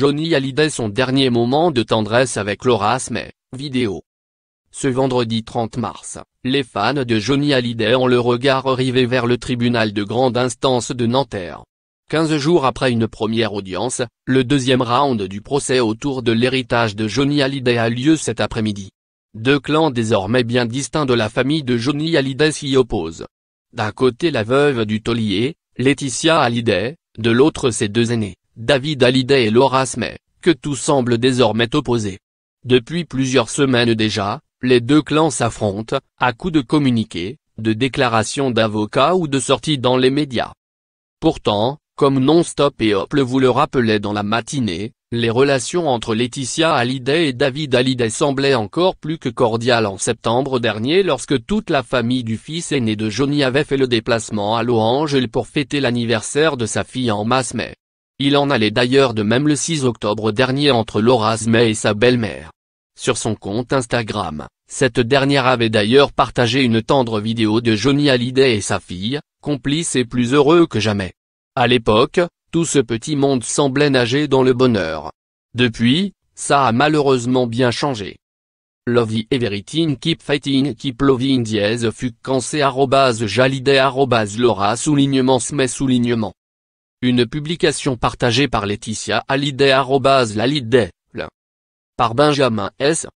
Johnny Hallyday son dernier moment de tendresse avec Laura Smith, vidéo. Ce vendredi 30 mars, les fans de Johnny Hallyday ont le regard rivé vers le tribunal de grande instance de Nanterre. Quinze jours après une première audience, le deuxième round du procès autour de l'héritage de Johnny Hallyday a lieu cet après-midi. Deux clans désormais bien distincts de la famille de Johnny Hallyday s'y opposent. D'un côté la veuve du taulier, Laetitia Hallyday, de l'autre ses deux aînés. David Hallyday et Laura Smith, que tout semble désormais opposé. Depuis plusieurs semaines déjà, les deux clans s'affrontent, à coups de communiqués, de déclarations d'avocats ou de sorties dans les médias. Pourtant, comme Non-Stop et hople vous le rappelait dans la matinée, les relations entre Laetitia Hallyday et David Hallyday semblaient encore plus que cordiales en septembre dernier lorsque toute la famille du fils aîné de Johnny avait fait le déplacement à Los Angeles pour fêter l'anniversaire de sa fille en masse mai. Il en allait d'ailleurs de même le 6 octobre dernier entre Laura Smay et sa belle-mère. Sur son compte Instagram, cette dernière avait d'ailleurs partagé une tendre vidéo de Johnny Hallyday et sa fille, complices et plus heureux que jamais. À l'époque, tout ce petit monde semblait nager dans le bonheur. Depuis, ça a malheureusement bien changé. Lovey et everything keep fighting keep loving dièse fut cancé arrobase Laura soulignement soulignement. Une publication partagée par Laetitia Hallyday. la Par Benjamin S.